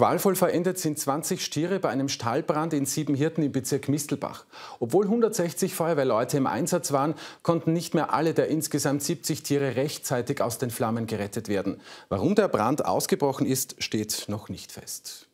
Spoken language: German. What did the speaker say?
Qualvoll verendet sind 20 Stiere bei einem Stallbrand in Siebenhirten im Bezirk Mistelbach. Obwohl 160 Feuerwehrleute im Einsatz waren, konnten nicht mehr alle der insgesamt 70 Tiere rechtzeitig aus den Flammen gerettet werden. Warum der Brand ausgebrochen ist, steht noch nicht fest.